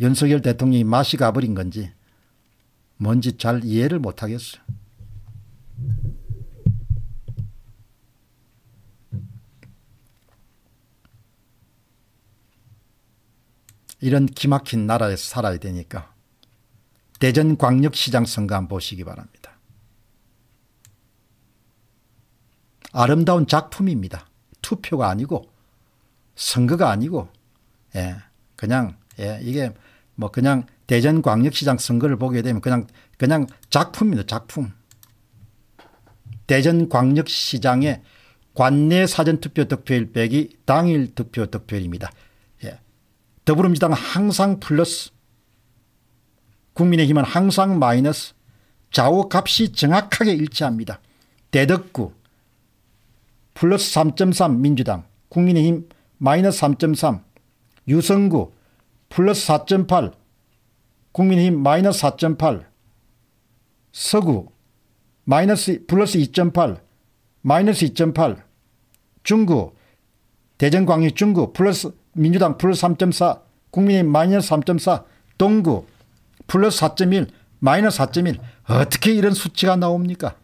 연석열 대통령이 맛이 가버린 건지 뭔지 잘 이해를 못하겠어요. 이런 기막힌 나라에서 살아야 되니까 대전광역시장 선거 한 번 보시기 바랍니다. 아름다운 작품입니다. 투표가 아니고 선거가 아니고 예, 그냥 예, 이게 뭐 그냥 대전광역시장 선거를 보게 되면 그냥 그냥 작품입니다. 작품. 대전광역시장의 관내 사전투표 득표일 빼기 당일 득표 득표일입니다. 예. 더불어민주당 항상 플러스 국민의힘은 항상 마이너스 좌우값이 정확하게 일치합니다. 대덕구 플러스 3.3 민주당 국민의힘 마이너스 3.3 유성구 플러스 4.8 국민의힘 마이너스 4.8 서구 마이너스 플러스 2.8 마이너스 2.8 중구 대전광역 중구 플러스 민주당 플러스 3.4 국민의힘 마이너스 3.4 동구 플러스 4.1 마이너스 4.1 어떻게 이런 수치가 나옵니까?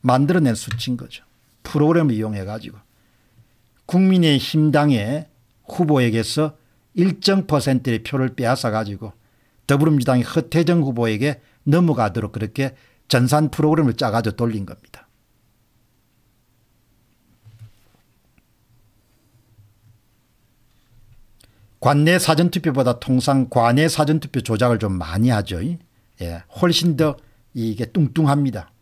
만들어낸 수치인 거죠. 프로그램을 이용해 가지고 국민의힘 당에 후보에게서 일정 퍼센트의 표를 빼앗아 가지고 더불어민주당의 허태정 후보에게 넘어가도록 그렇게 전산 프로그램을 짜가지고 돌린 겁니다. 관내 사전투표보다 통상 관내 사전투표 조작을 좀 많이 하죠. 예, 훨씬 더 이게 뚱뚱합니다.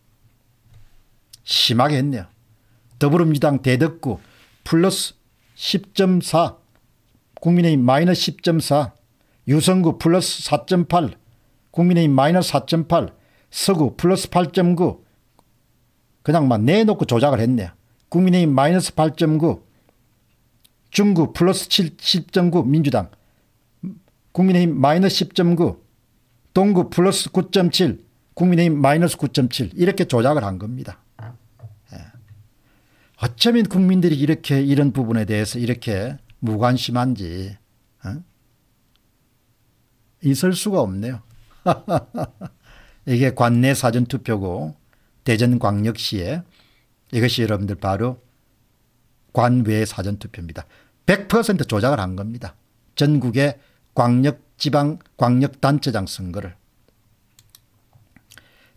심하게 했네요. 더불어민주당 대덕구 플러스 10.4 국민의힘 마이너스 10.4, 유성구 플러스 4.8, 국민의힘 마이너스 4.8, 서구 플러스 8.9 그냥 막 내놓고 조작을 했네. 요 국민의힘 마이너스 8.9, 중구 플러스 7.9 민주당, 국민의힘 마이너스 10.9, 동구 플러스 9.7, 국민의힘 마이너스 9.7 이렇게 조작을 한 겁니다. 예. 어쩌면 국민들이 이렇게 이런 부분에 대해서 이렇게 무관심한지 어? 있을 수가 없네요. 이게 관내 사전투표고 대전광역시에 이것이 여러분들 바로 관외 사전투표입니다. 100% 조작을 한 겁니다. 전국의 광역지방 광역단체장 선거를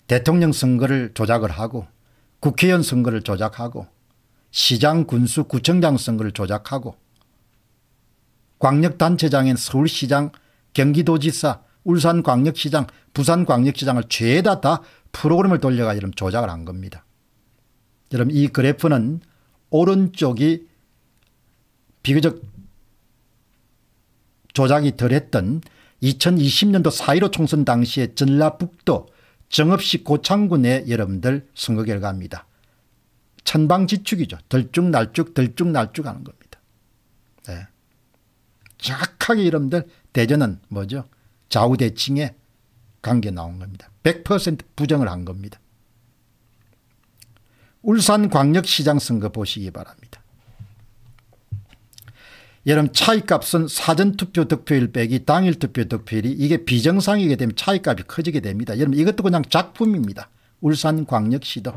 대통령 선거를 조작을 하고 국회의원 선거를 조작하고 시장 군수 구청장 선거를 조작하고 광역단체장인 서울시장, 경기도지사, 울산광역시장, 부산광역시장을 죄다 다 프로그램을 돌려가지고 조작을 한 겁니다. 여러분 이 그래프는 오른쪽이 비교적 조작이 덜했던 2020년도 4.15 총선 당시에 전라북도 정읍시 고창군의 여러분들 선거 결과입니다. 천방지축이죠. 들쭉날쭉 들쭉날쭉 하는 겁니다. 네. 정확하게 이름들 대전은 뭐죠? 좌우대칭의 관계 나온 겁니다. 100% 부정을 한 겁니다. 울산광역시장 선거 보시기 바랍니다. 여러분 차이값은 사전투표 득표율 빼기 당일투표 득표율이 이게 비정상이게 되면 차이값이 커지게 됩니다. 여러분 이것도 그냥 작품입니다. 울산광역시도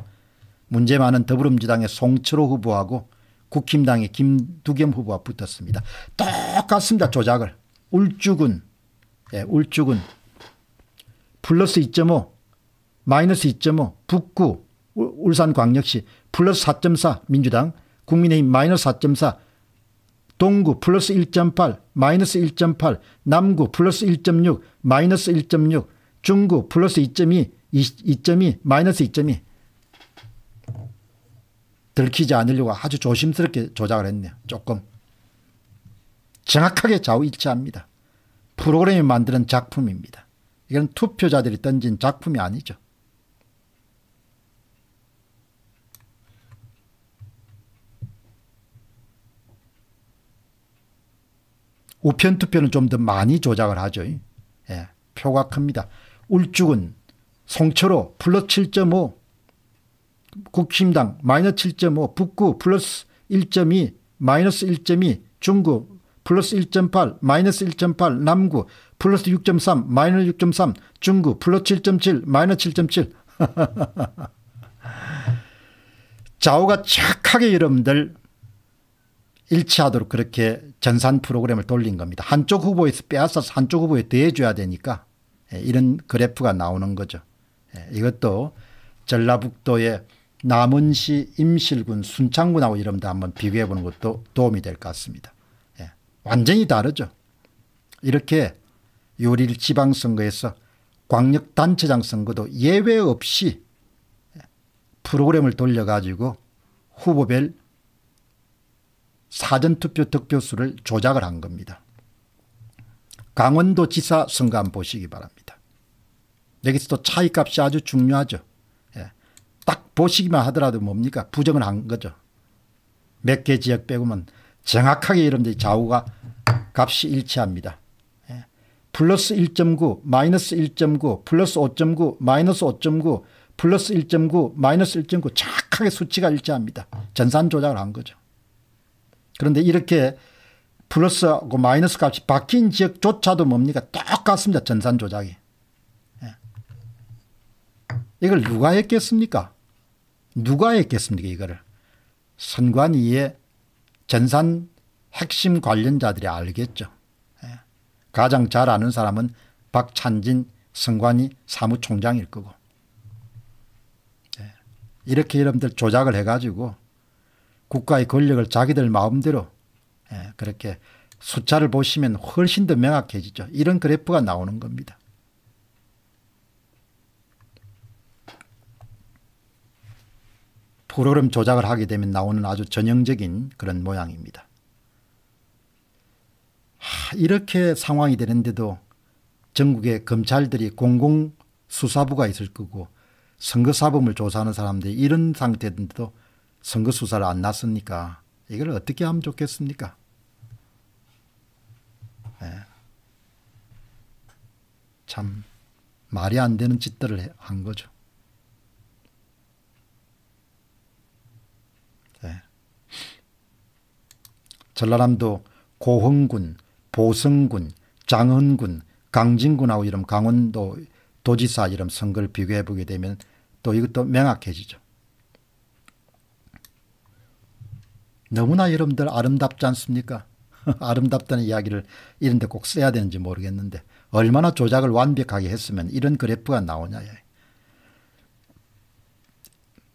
문제많은 더불어민주당의 송철호 후보하고 국힘당의 김두겸 후보와 붙었습니다. 똑같습니다. 조작을. 울주군. 예, 울주군. 플러스 2.5 마이너스 2.5 북구 울산광역시 플러스 4.4 민주당 국민의힘 마이너스 4.4 동구 플러스 1.8 마이너스 1.8 남구 플러스 1.6 마이너스 1.6 중구 플러스 2.2 2.2 마이너스 2.2 들키지 않으려고 아주 조심스럽게 조작을 했네요. 조금. 정확하게 좌우일치합니다. 프로그램이 만드는 작품입니다. 이건 투표자들이 던진 작품이 아니죠. 우편 투표는 좀 더 많이 조작을 하죠. 예, 표가 큽니다. 울죽은 송철호, 플러 7.5, 국힘당 마이너스 7.5, 북구 플러스 1.2, 마이너스 1.2, 중구 플러스 1.8, 마이너스 1.8, 남구 플러스 6.3, 마이너스 6.3, 중구 플러스 7.7, 마이너스 7.7. 좌우가 착하게 여러분들 일치하도록 그렇게 전산 프로그램을 돌린 겁니다. 한쪽 후보에서 빼앗아서 한쪽 후보에 대해줘야 되니까 예, 이런 그래프가 나오는 거죠. 예, 이것도 전라북도의 남은시 임실군 순창군하고 이름도 한번 비교해 보는 것도 도움이 될 것 같습니다. 예. 완전히 다르죠. 이렇게 6일 지방선거에서 광역단체장 선거도 예외 없이 프로그램을 돌려가지고 후보별 사전투표 득표수를 조작을 한 겁니다. 강원도 지사 선거 한번 보시기 바랍니다. 여기서 도 차이값이 아주 중요하죠. 딱 보시기만 하더라도 뭡니까 부정을 한 거죠. 몇 개 지역 빼고만 정확하게 여러분들 좌우가 값이 일치합니다. 예. 플러스 1.9 마이너스 1.9 플러스 5.9 마이너스 5.9 플러스 1.9 마이너스 1.9 정확하게 수치가 일치합니다. 전산 조작을 한 거죠. 그런데 이렇게 플러스하고 마이너스 값이 바뀐 지역조차도 뭡니까 똑같습니다. 전산 조작이. 예. 이걸 누가 했겠습니까 누가 했겠습니까 이거를. 선관위의 전산 핵심 관련자들이 알겠죠. 예. 가장 잘 아는 사람은 박찬진 선관위 사무총장일 거고. 예. 이렇게 여러분들 조작을 해가지고 국가의 권력을 자기들 마음대로 예, 그렇게 숫자를 보시면 훨씬 더 명확해지죠. 이런 그래프가 나오는 겁니다. 프로그램 조작을 하게 되면 나오는 아주 전형적인 그런 모양입니다. 하, 이렇게 상황이 되는데도 전국의 검찰들이 공공수사부가 있을 거고 선거사범을 조사하는 사람들이 이런 상태인데도 선거수사를 안 났습니까? 이걸 어떻게 하면 좋겠습니까? 네. 참 말이 안 되는 짓들을 한 거죠. 전라남도 고흥군, 보성군, 장흥군, 강진군하고 이름 강원도 도지사 이름 선거를 비교해 보게 되면 또 이것도 명확해지죠. 너무나 여러분들 아름답지 않습니까? 아름답다는 이야기를 이런 데 꼭 써야 되는지 모르겠는데 얼마나 조작을 완벽하게 했으면 이런 그래프가 나오냐. 예.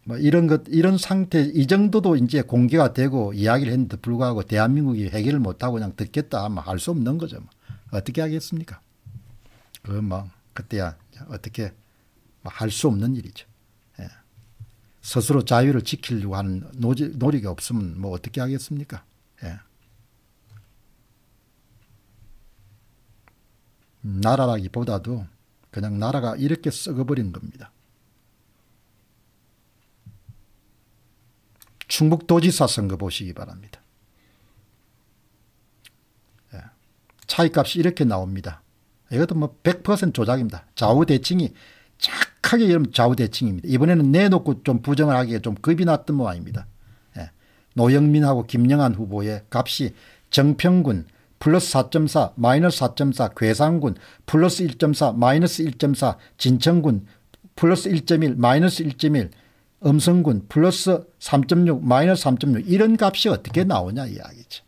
뭐 이런 것 이런 상태 이 정도도 이제 공개가 되고 이야기를 했는데 불구하고 대한민국이 해결을 못하고 그냥 듣겠다 하면 뭐 할수 없는 거죠. 뭐 어떻게 하겠습니까? 그뭐 그때야 어떻게 뭐 할수 없는 일이죠. 예. 스스로 자유를 지키려고 하는 노지, 노력이 없으면 뭐 어떻게 하겠습니까? 예. 음, 나라라기보다도 그냥 나라가 이렇게 썩어버린 겁니다. 충북도지사 선거 보시기 바랍니다. 예, 차이값이 이렇게 나옵니다. 이것도 뭐 100% 조작입니다. 좌우대칭이 착하게 이러면 좌우대칭입니다. 이번에는 내놓고 좀 부정을 하기에 좀 겁이 났던 모양입니다. 예. 노영민하고 김영환 후보의 값이 정평균 플러스 4.4 마이너스 4.4 괴산군 플러스 1.4 마이너스 1.4 진천군 플러스 1.1 마이너스 1.1 음성군 플러스 3.6 마이너스 3.6 이런 값이 어떻게 나오냐 이야기죠.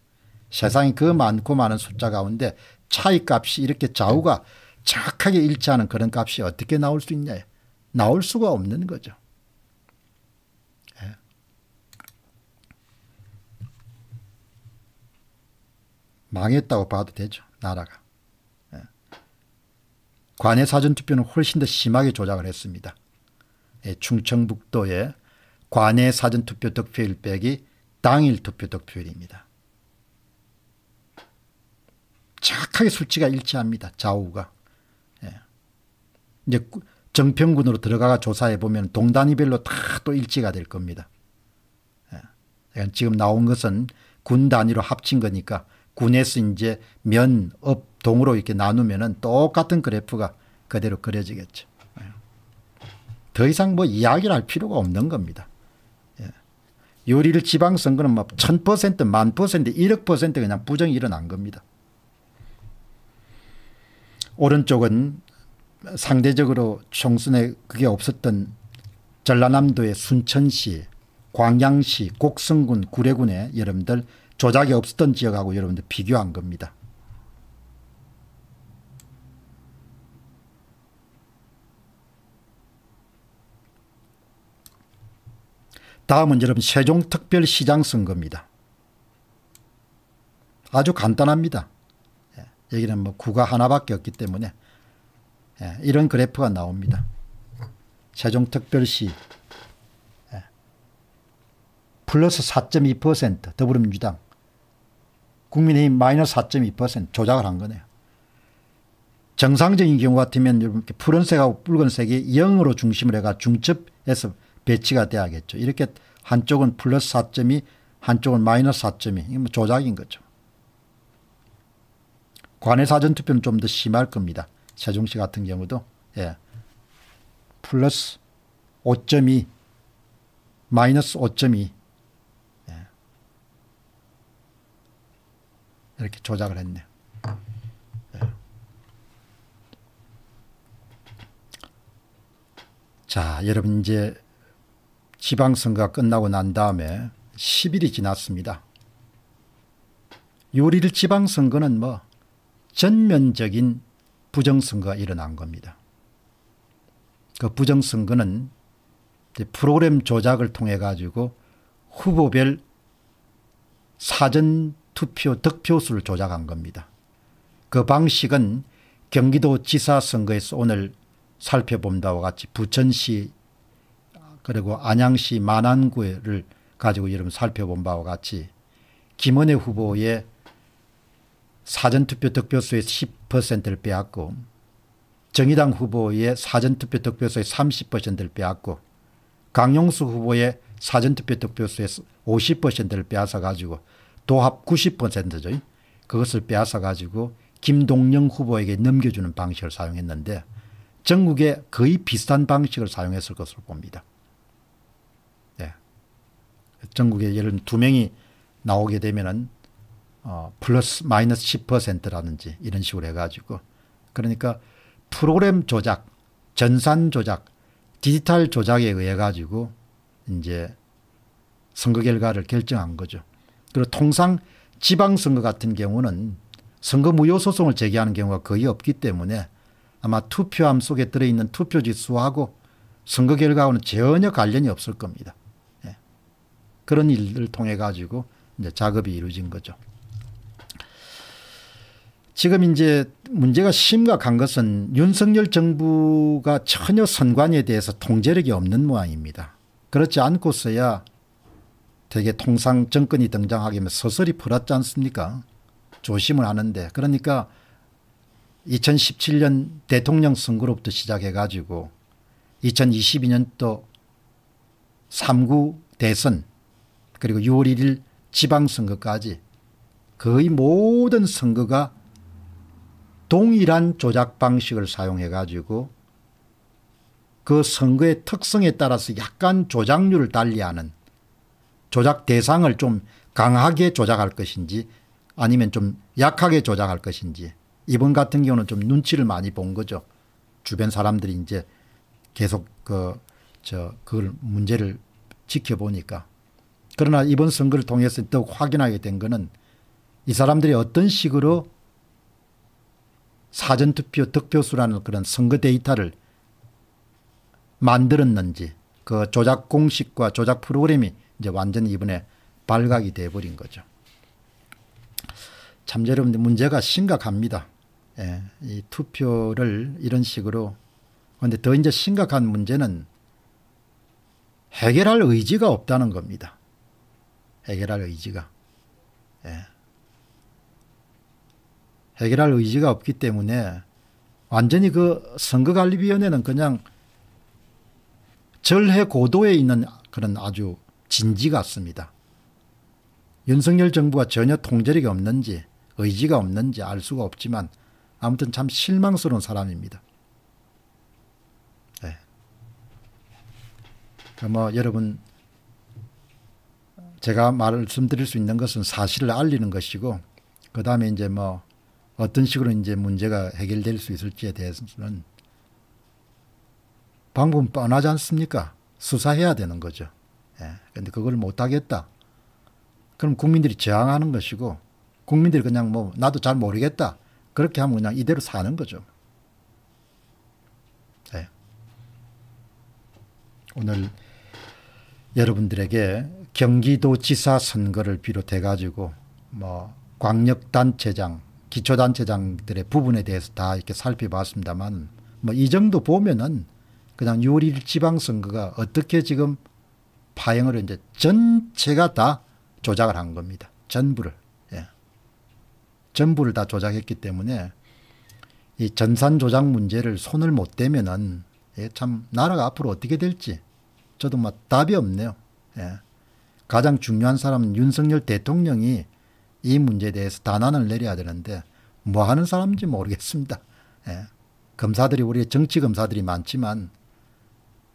세상에 그 많고 많은 숫자 가운데 차이 값이 이렇게 좌우가 정하게 일치하는 그런 값이 어떻게 나올 수 있냐. 나올 수가 없는 거죠. 예. 망했다고 봐도 되죠. 나라가. 예. 관외 사전투표는 훨씬 더 심하게 조작을 했습니다. 예, 충청북도의 관내 사전투표 득표율 빼기 당일 투표 득표율입니다. 정확하게 수치가 일치합니다. 좌우가. 예. 이제 정평군으로 들어가가 조사해 보면 동단위별로 다 또 일치가 될 겁니다. 예. 그러니까 지금 나온 것은 군 단위로 합친 거니까 군에서 이제 면, 업, 동으로 이렇게 나누면 똑같은 그래프가 그대로 그려지겠죠. 더 이상 뭐 이야기를 할 필요가 없는 겁니다. 예. 6일 지방선거는 뭐 1000%, 1 1억 그냥 부정이 일어난 겁니다. 오른쪽은 상대적으로 총선에 그게 없었던 전라남도의 순천시, 광양시, 곡성군, 구례군에 여러분들 조작이 없었던 지역하고 여러분들 비교한 겁니다. 다음은 여러분 세종특별시장 선거입니다. 아주 간단합니다. 예, 여기는 뭐 구가 하나밖에 없기 때문에 예, 이런 그래프가 나옵니다. 세종특별시 예, 플러스 4.2% 더불어민주당 국민의힘 마이너스 4.2% 조작을 한 거네요. 정상적인 경우 같으면 이렇게 푸른색하고 붉은색이 0으로 중심을 해가 중첩해서 배치가 돼야겠죠. 이렇게 한쪽은 플러스 4점이 한쪽은 마이너스 4점이 뭐 조작인 거죠. 관외 사전투표는 좀 더 심할 겁니다. 세종시 같은 경우도 예. 플러스 5.2 마이너스 5.2 예. 이렇게 조작을 했네요. 예. 자 여러분 이제 지방선거가 끝나고 난 다음에 10일이 지났습니다. 6월 1 지방선거는 뭐 전면적인 부정선거가 일어난 겁니다. 그 부정선거는 프로그램 조작을 통해 가지고 후보별 사전 투표 득표수를 조작한 겁니다. 그 방식은 경기도 지사선거에서 오늘 살펴본 바와 같이 부천시 그리고 안양시 만안구를 가지고 여러분 살펴본 바와 같이 김은혜 후보의 사전투표 득표수의 10%를 빼앗고 정의당 후보의 사전투표 득표수의 30%를 빼앗고 강용수 후보의 사전투표 득표수의 50%를 빼앗아 가지고 도합 90%죠. 그것을 빼앗아 가지고 김동영 후보에게 넘겨주는 방식을 사용했는데 전국에 거의 비슷한 방식을 사용했을 것으로 봅니다. 전국에 예를 들면 두 명이 나오게 되면은 어, 플러스 마이너스 10%라든지 이런 식으로 해가지고 그러니까 프로그램 조작, 전산 조작, 디지털 조작에 의해 가지고 이제 선거 결과를 결정한 거죠. 그리고 통상 지방선거 같은 경우는 선거 무효 소송을 제기하는 경우가 거의 없기 때문에 아마 투표함 속에 들어있는 투표지수하고 선거 결과와는 전혀 관련이 없을 겁니다. 그런 일을 통해 가지고 이제 작업이 이루어진 거죠. 지금 이제 문제가 심각한 것은 윤석열 정부가 전혀 선관위에 대해서 통제력이 없는 모양입니다. 그렇지 않고서야 되게 통상 정권이 등장하기면 서서히 풀었지 않습니까? 조심을 하는데 그러니까 2017년 대통령 선거로부터 시작해 가지고 2022년도 3구 대선 그리고 6월 1일 지방선거까지 거의 모든 선거가 동일한 조작 방식을 사용해 가지고 그 선거의 특성에 따라서 약간 조작률을 달리하는 조작 대상을 좀 강하게 조작할 것인지 아니면 좀 약하게 조작할 것인지 이번 같은 경우는 좀 눈치를 많이 본 거죠. 주변 사람들이 이제 계속 그, 저, 그걸 문제를 지켜보니까 그러나 이번 선거를 통해서 더욱 확인하게 된 것은 이 사람들이 어떤 식으로 사전투표 득표수라는 그런 선거 데이터를 만들었는지 그 조작 공식과 조작 프로그램이 이제 완전히 이번에 발각이 돼버린 거죠. 참 여러분들 문제가 심각합니다. 예, 이 투표를 이런 식으로 그런데 더 이제 심각한 문제는 해결할 의지가 없다는 겁니다. 해결할 의지가 예. 해결할 의지가 없기 때문에 완전히 그 선거관리위원회는 그냥 절해 고도에 있는 그런 아주 진지 같습니다. 윤석열 정부가 전혀 통제력이 없는지 의지가 없는지 알 수가 없지만 아무튼 참 실망스러운 사람입니다. 네. 뭐 여러분 제가 말씀드릴 수 있는 것은 사실을 알리는 것이고 그 다음에 이제 뭐 어떤 식으로 이제 문제가 해결될 수 있을지에 대해서는 방법은 뻔하지 않습니까? 수사해야 되는 거죠. 예. 근데 그걸 못하겠다. 그럼 국민들이 저항하는 것이고 국민들이 그냥 뭐 나도 잘 모르겠다. 그렇게 하면 그냥 이대로 사는 거죠. 예. 오늘 여러분들에게 경기도지사 선거를 비롯해 가지고 뭐 광역단체장 기초단체장들의 부분에 대해서 다 이렇게 살펴봤습니다만 뭐 이 정도 보면은 그냥 6월 1일 지방선거가 어떻게 지금 파행을 이제 전체가 다 조작을 한 겁니다. 전부를. 예. 전부를 다 조작했기 때문에 이 전산 조작 문제를 손을 못 대면은 예, 참 나라가 앞으로 어떻게 될지 저도 막 뭐 답이 없네요. 예. 가장 중요한 사람은 윤석열 대통령이 이 문제에 대해서 단언을 내려야 되는데 뭐 하는 사람인지 모르겠습니다. 예. 검사들이 우리 정치 검사들이 많지만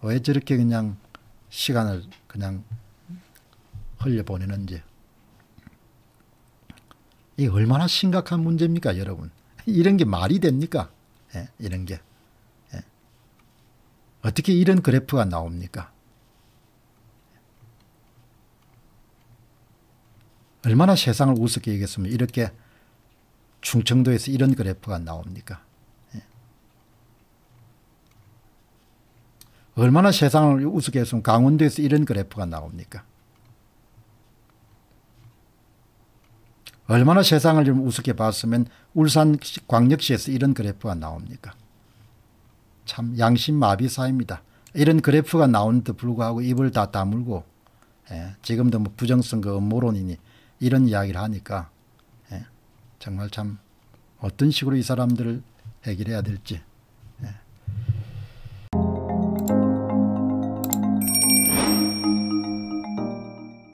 왜 저렇게 그냥 시간을 그냥 흘려보내는지 이 얼마나 심각한 문제입니까 여러분 이런 게 말이 됩니까 예, 이런 게 예. 어떻게 이런 그래프가 나옵니까 얼마나 세상을 우습게 얘기했으면 이렇게 충청도에서 이런 그래프가 나옵니까? 예. 얼마나 세상을 우습게 했으면 강원도에서 이런 그래프가 나옵니까? 얼마나 세상을 좀 우습게 봤으면 울산 광역시에서 이런 그래프가 나옵니까? 참 양심 마비사입니다. 이런 그래프가 나오는데 불구하고 입을 다 다물고 예. 지금도 뭐 부정선거 음모론이니 이런 이야기를 하니까 예, 정말 참 어떤 식으로 이 사람들을 해결해야 될지